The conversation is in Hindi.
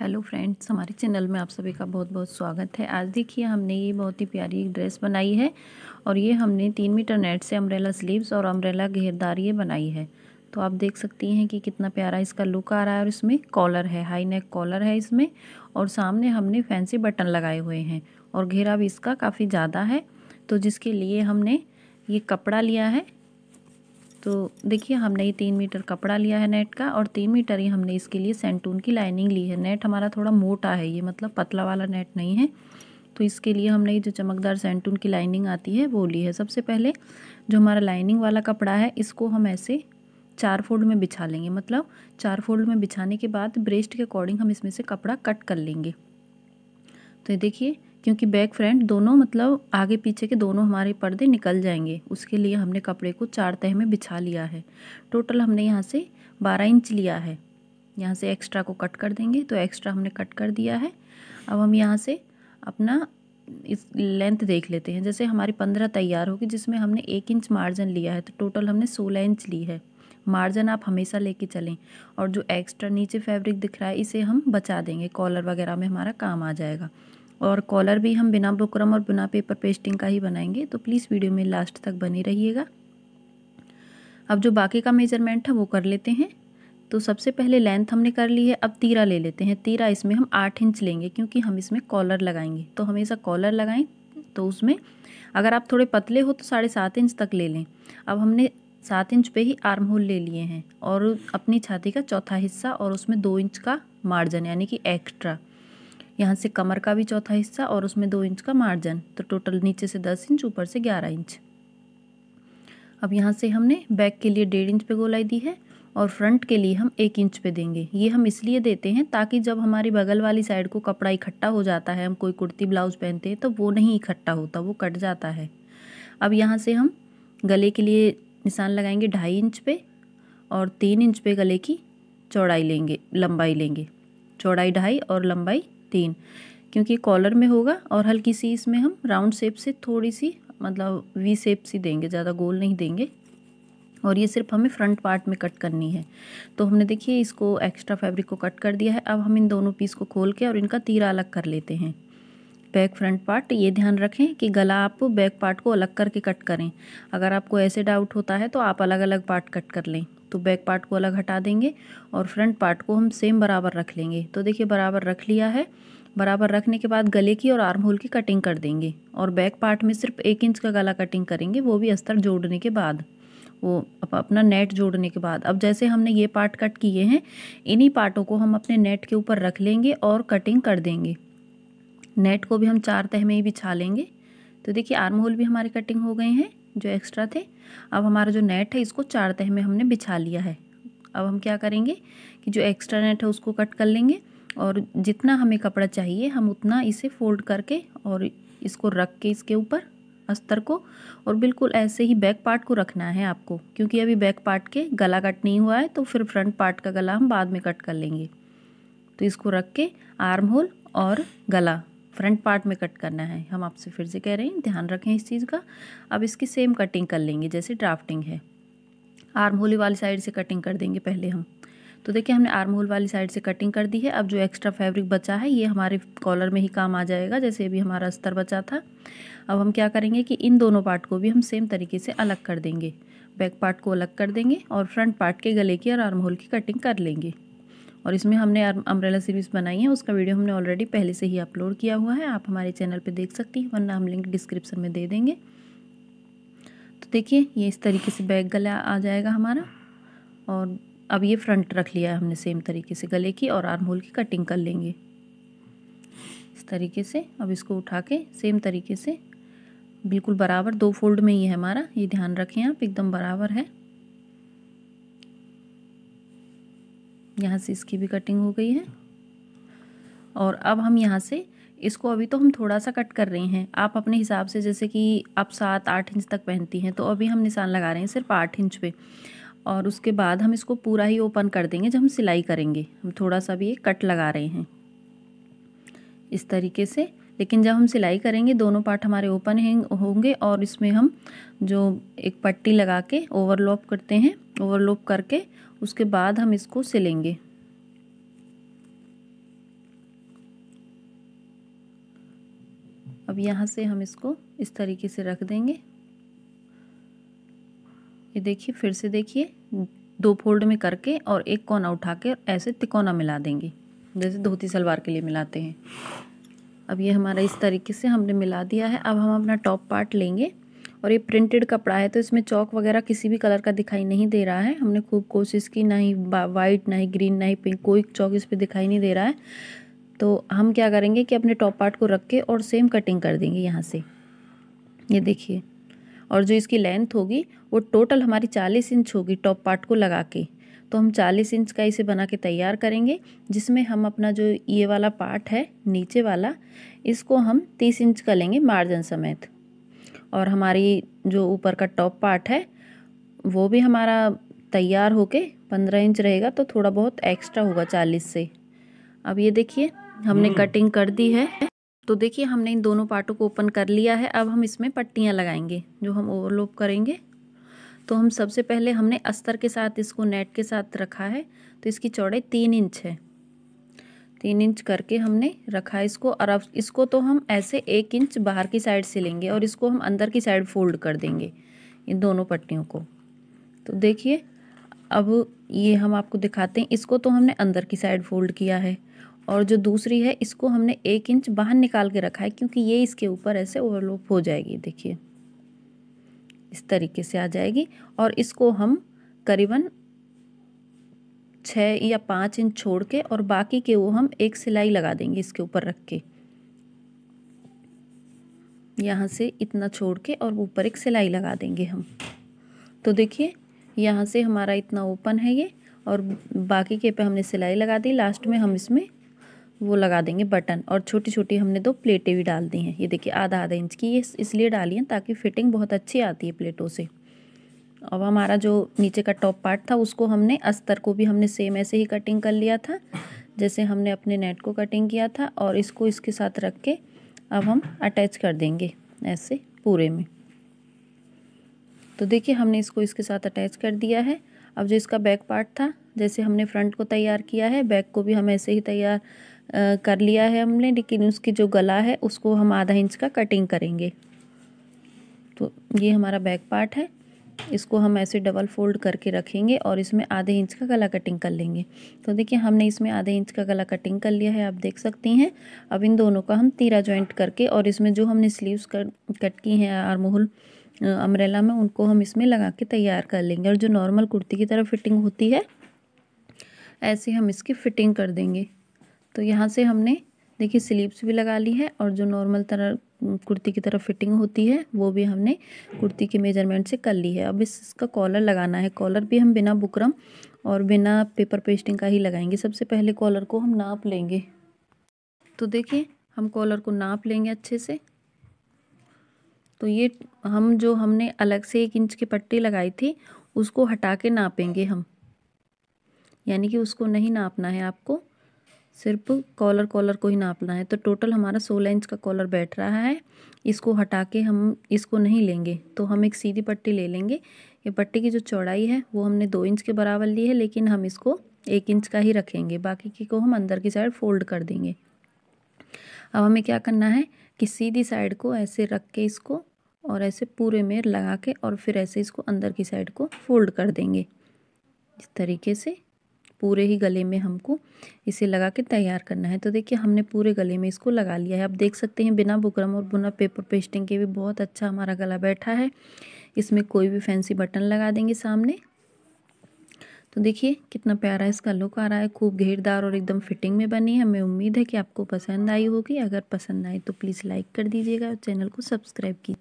हेलो फ्रेंड्स हमारे चैनल में आप सभी का बहुत बहुत स्वागत है आज देखिए हमने ये बहुत ही प्यारी ड्रेस बनाई है और ये हमने तीन मीटर नेट से अम्ब्रेला स्लीव्स और अम्ब्रेला घेरदार ये बनाई है तो आप देख सकती हैं कि कितना प्यारा इसका लुक आ रहा है और इसमें कॉलर है हाई नेक कॉलर है इसमें और सामने हमने फैंसी बटन लगाए हुए हैं और घेरा भी इसका काफ़ी ज़्यादा है तो जिसके लिए हमने ये कपड़ा लिया है तो देखिए हमने ये तीन मीटर कपड़ा लिया है नेट का और तीन मीटर ही हमने इसके लिए सेंटून की लाइनिंग ली है नेट हमारा थोड़ा मोटा है ये मतलब पतला वाला नेट नहीं है तो इसके लिए हमने ये जो चमकदार सेंटून की लाइनिंग आती है वो ली है सबसे पहले जो हमारा लाइनिंग वाला कपड़ा है इसको हम ऐसे चार फोल्ड में बिछा लेंगे मतलब चार फोल्ड में बिछाने के बाद ब्रेस्ट के अकॉर्डिंग हम इसमें से कपड़ा कट कर लेंगे तो ये देखिए क्योंकि बैक फ्रंट दोनों मतलब आगे पीछे के दोनों हमारे पर्दे निकल जाएंगे उसके लिए हमने कपड़े को चार तह में बिछा लिया है टोटल हमने यहाँ से बारह इंच लिया है यहाँ से एक्स्ट्रा को कट कर देंगे तो एक्स्ट्रा हमने कट कर दिया है अब हम यहाँ से अपना इस लेंथ देख लेते हैं जैसे हमारी पंद्रह तैयार होगी जिसमें हमने एक इंच मार्जिन लिया है तो टोटल हमने सोलह इंच ली है मार्जिन आप हमेशा लेके चलें और जो एक्स्ट्रा नीचे फैब्रिक दिख रहा है इसे हम बचा देंगे कॉलर वगैरह में हमारा काम आ जाएगा और कॉलर भी हम बिना बुकरम और बिना पेपर पेस्टिंग का ही बनाएंगे तो प्लीज़ वीडियो में लास्ट तक बने रहिएगा अब जो बाकी का मेजरमेंट है वो कर लेते हैं तो सबसे पहले लेंथ हमने कर ली है अब तीरा ले लेते हैं तीरा इसमें हम आठ इंच लेंगे क्योंकि हम इसमें कॉलर लगाएंगे तो हमेशा कॉलर लगाएं तो उसमें अगर आप थोड़े पतले हो तो साढ़े सात इंच तक ले लें अब हमने सात इंच पे ही आर्म होल ले लिए हैं और अपनी छाती का चौथा हिस्सा और उसमें दो इंच का मार्जन यानी कि एक्स्ट्रा यहाँ से कमर का भी चौथा हिस्सा और उसमें दो इंच का मार्जिन तो टोटल नीचे से दस इंच ऊपर से ग्यारह इंच अब यहाँ से हमने बैक के लिए डेढ़ इंच पे गोलाई दी है और फ्रंट के लिए हम एक इंच पे देंगे ये हम इसलिए देते हैं ताकि जब हमारी बगल वाली साइड को कपड़ा इकट्ठा हो जाता है हम कोई कुर्ती ब्लाउज़ पहनते हैं तो वो नहीं इकट्ठा होता वो कट जाता है अब यहाँ से हम गले के लिए निशान लगाएंगे ढाई इंच पे और तीन इंच पे गले की चौड़ाई लेंगे लंबाई लेंगे चौड़ाई ढाई और लंबाई तीन क्योंकि कॉलर में होगा और हल्की सी इसमें हम राउंड शेप से थोड़ी सी मतलब वी शेप सी देंगे ज़्यादा गोल नहीं देंगे और ये सिर्फ हमें फ्रंट पार्ट में कट करनी है तो हमने देखिए इसको एक्स्ट्रा फैब्रिक को कट कर दिया है अब हम इन दोनों पीस को खोल के और इनका तीरा अलग कर लेते हैं बैक फ्रंट पार्ट ये ध्यान रखें कि गला आप बैक पार्ट को अलग करके कट करें अगर आपको ऐसे डाउट होता है तो आप अलग अलग पार्ट कट कर लें तो बैक पार्ट को अलग हटा देंगे और फ्रंट पार्ट को हम सेम बराबर रख लेंगे तो देखिए बराबर रख लिया है बराबर रखने के बाद गले की और आर्म होल की कटिंग कर देंगे और बैक पार्ट में सिर्फ एक इंच का गला कटिंग करेंगे वो भी अस्तर जोड़ने के बाद वो अपना नेट जोड़ने के बाद अब जैसे हमने ये पार्ट कट किए हैं इन्हीं पार्टों को हम अपने नेट के ऊपर रख लेंगे और कटिंग कर देंगे नेट को भी हम चार तह में ही बिछा लेंगे तो देखिए आर्म होल भी हमारे कटिंग हो गए हैं जो एक्स्ट्रा थे अब हमारा जो नेट है इसको चार तह में हमने बिछा लिया है अब हम क्या करेंगे कि जो एक्स्ट्रा नेट है उसको कट कर लेंगे और जितना हमें कपड़ा चाहिए हम उतना इसे फोल्ड करके और इसको रख के इसके ऊपर अस्तर को और बिल्कुल ऐसे ही बैक पार्ट को रखना है आपको क्योंकि अभी बैक पार्ट के गला कट नहीं हुआ है तो फिर फ्रंट पार्ट का गला हम बाद में कट कर लेंगे तो इसको रख के आर्म होल और गला फ्रंट पार्ट में कट करना है हम आपसे फिर से कह रहे हैं ध्यान रखें इस चीज़ का अब इसकी सेम कटिंग कर लेंगे जैसे ड्राफ्टिंग है आर्म होली वाली साइड से कटिंग कर देंगे पहले हम तो देखिए हमने आर्म होल वाली साइड से कटिंग कर दी है अब जो एक्स्ट्रा फैब्रिक बचा है ये हमारे कॉलर में ही काम आ जाएगा जैसे अभी हमारा स्तर बचा था अब हम क्या करेंगे कि इन दोनों पार्ट को भी हम सेम तरीके से अलग कर देंगे बैक पार्ट को अलग कर देंगे और फ्रंट पार्ट के गले की और आर्म होल की कटिंग कर लेंगे और इसमें हमने अम्ब्रेला सीरीज़ बनाई है उसका वीडियो हमने ऑलरेडी पहले से ही अपलोड किया हुआ है आप हमारे चैनल पर देख सकती हैं वरना हम लिंक डिस्क्रिप्शन में दे देंगे तो देखिए ये इस तरीके से बैक गला आ जाएगा हमारा और अब ये फ्रंट रख लिया है हमने सेम तरीके से गले की और आर्म होल की कटिंग कर लेंगे इस तरीके से अब इसको उठा के सेम तरीके से बिल्कुल बराबर दो फोल्ड में ही है हमारा ये ध्यान रखें आप एकदम बराबर है यहाँ से इसकी भी कटिंग हो गई है और अब हम यहाँ से इसको अभी तो हम थोड़ा सा कट कर रहे हैं आप अपने हिसाब से जैसे कि आप सात आठ इंच तक पहनती हैं तो अभी हम निशान लगा रहे हैं सिर्फ आठ इंच पे और उसके बाद हम इसको पूरा ही ओपन कर देंगे जब हम सिलाई करेंगे हम थोड़ा सा भी ये कट लगा रहे हैं इस तरीके से लेकिन जब हम सिलाई करेंगे दोनों पार्ट हमारे ओपन होंगे और इसमें हम जो एक पट्टी लगा के ओवरलॉप करते हैं ओवरलॉप करके उसके बाद हम इसको सिलेंगे अब यहाँ से हम इसको इस तरीके से रख देंगे ये देखिए फिर से देखिए दो फोल्ड में करके और एक कोना उठा के ऐसे तिकोना मिला देंगे जैसे धोती सलवार के लिए मिलाते हैं अब ये हमारा इस तरीके से हमने मिला दिया है अब हम अपना टॉप पार्ट लेंगे और ये प्रिंटेड कपड़ा है तो इसमें चौक वगैरह किसी भी कलर का दिखाई नहीं दे रहा है हमने खूब कोशिश की ना ही वाइट ना ही ग्रीन ना ही पिंक कोई चौक इस पर दिखाई नहीं दे रहा है तो हम क्या करेंगे कि अपने टॉप पार्ट को रख के और सेम कटिंग कर देंगे यहाँ से ये देखिए और जो इसकी लेंथ होगी वो टोटल हमारी चालीस इंच होगी टॉप पार्ट को लगा के तो हम चालीस इंच का इसे बना के तैयार करेंगे जिसमें हम अपना जो ये वाला पार्ट है नीचे वाला इसको हम तीस इंच का लेंगे मार्जिन समेत और हमारी जो ऊपर का टॉप पार्ट है वो भी हमारा तैयार होके पंद्रह इंच रहेगा तो थोड़ा बहुत एक्स्ट्रा होगा चालीस से अब ये देखिए हमने कटिंग हम्म। कर दी है तो देखिए हमने इन दोनों पार्टों को ओपन कर लिया है अब हम इसमें पट्टियाँ लगाएंगे जो हम ओवरलोप करेंगे तो हम सबसे पहले हमने अस्तर के साथ इसको नेट के साथ रखा है तो इसकी चौड़ाई तीन इंच है तीन इंच करके हमने रखा इसको और अब इसको तो हम ऐसे एक इंच बाहर की साइड से लेंगे और इसको हम अंदर की साइड फोल्ड कर देंगे इन दोनों पट्टियों को तो देखिए अब ये हम आपको दिखाते हैं इसको तो हमने अंदर की साइड फोल्ड किया है और जो दूसरी है इसको हमने एक इंच बाहर निकाल के रखा है क्योंकि ये इसके ऊपर ऐसे ओवरलोप हो जाएगी देखिए इस तरीके से आ जाएगी और इसको हम करीबन छः या पाँच इंच छोड़ के और बाकी के वो हम एक सिलाई लगा देंगे इसके ऊपर रख के यहाँ से इतना छोड़ के और ऊपर एक सिलाई लगा देंगे हम तो देखिए यहाँ से हमारा इतना ओपन है ये और बाकी के पे हमने सिलाई लगा दी लास्ट में हम इसमें वो लगा देंगे बटन और छोटी छोटी हमने दो प्लेटें भी डाल दी हैं ये देखिए आधा आधा इंच की ये इसलिए डाली हैं ताकि फिटिंग बहुत अच्छी आती है प्लेटों से अब हमारा जो नीचे का टॉप पार्ट था उसको हमने अस्तर को भी हमने सेम ऐसे ही कटिंग कर लिया था जैसे हमने अपने नेट को कटिंग किया था और इसको इसके साथ रख के अब हम अटैच कर देंगे ऐसे पूरे में तो देखिए हमने इसको इसके साथ अटैच कर दिया है अब जो इसका बैक पार्ट था जैसे हमने फ्रंट को तैयार किया है बैक को भी हम ऐसे ही तैयार कर लिया है हमने लेकिन उसकी जो गला है उसको हम आधा इंच का कटिंग करेंगे तो ये हमारा बैक पार्ट है इसको हम ऐसे डबल फोल्ड करके रखेंगे और इसमें आधे इंच का गला कटिंग कर लेंगे तो देखिए हमने इसमें आधे इंच का गला कटिंग कर लिया है आप देख सकती हैं अब इन दोनों का हम तीरा ज्वाइंट करके और इसमें जो हमने स्लीव्स कट की हैं आर्मोहल अम्ब्रेला में उनको हम इसमें लगा के तैयार कर लेंगे और जो नॉर्मल कुर्ती की तरह फिटिंग होती है ऐसे हम इसकी फिटिंग कर देंगे तो यहाँ से हमने देखिए स्लीव्स भी लगा ली है और जो नॉर्मल तरह कुर्ती की तरफ फिटिंग होती है वो भी हमने कुर्ती के मेजरमेंट से कर ली है अब इसका कॉलर लगाना है कॉलर भी हम बिना बुकरम और बिना पेपर पेस्टिंग का ही लगाएंगे सबसे पहले कॉलर को हम नाप लेंगे तो देखिए हम कॉलर को नाप लेंगे अच्छे से तो ये हम जो हमने अलग से एक इंच की पट्टी लगाई थी उसको हटा के नापेंगे हम यानी कि उसको नहीं नापना है आपको सिर्फ कॉलर कॉलर को ही नापना है तो टोटल हमारा सोलह इंच का कॉलर बैठ रहा है इसको हटा के हम इसको नहीं लेंगे तो हम एक सीधी पट्टी ले लेंगे ये पट्टी की जो चौड़ाई है वो हमने दो इंच के बराबर ली है लेकिन हम इसको एक इंच का ही रखेंगे बाकी की को हम अंदर की साइड फोल्ड कर देंगे अब हमें क्या करना है कि सीधी साइड को ऐसे रख के इसको और ऐसे पूरे में लगा के और फिर ऐसे इसको अंदर की साइड को फोल्ड कर देंगे इस तरीके से पूरे ही गले में हमको इसे लगा के तैयार करना है तो देखिए हमने पूरे गले में इसको लगा लिया है आप देख सकते हैं बिना बुकरम और बिना पेपर पेस्टिंग के भी बहुत अच्छा हमारा गला बैठा है इसमें कोई भी फैंसी बटन लगा देंगे सामने तो देखिए कितना प्यारा इसका लुक आ रहा है खूब घेरदार और एकदम फिटिंग में बनी है हमें उम्मीद है कि आपको पसंद आई होगी अगर पसंद आए तो प्लीज़ लाइक कर दीजिएगा और चैनल को सब्सक्राइब कीजिए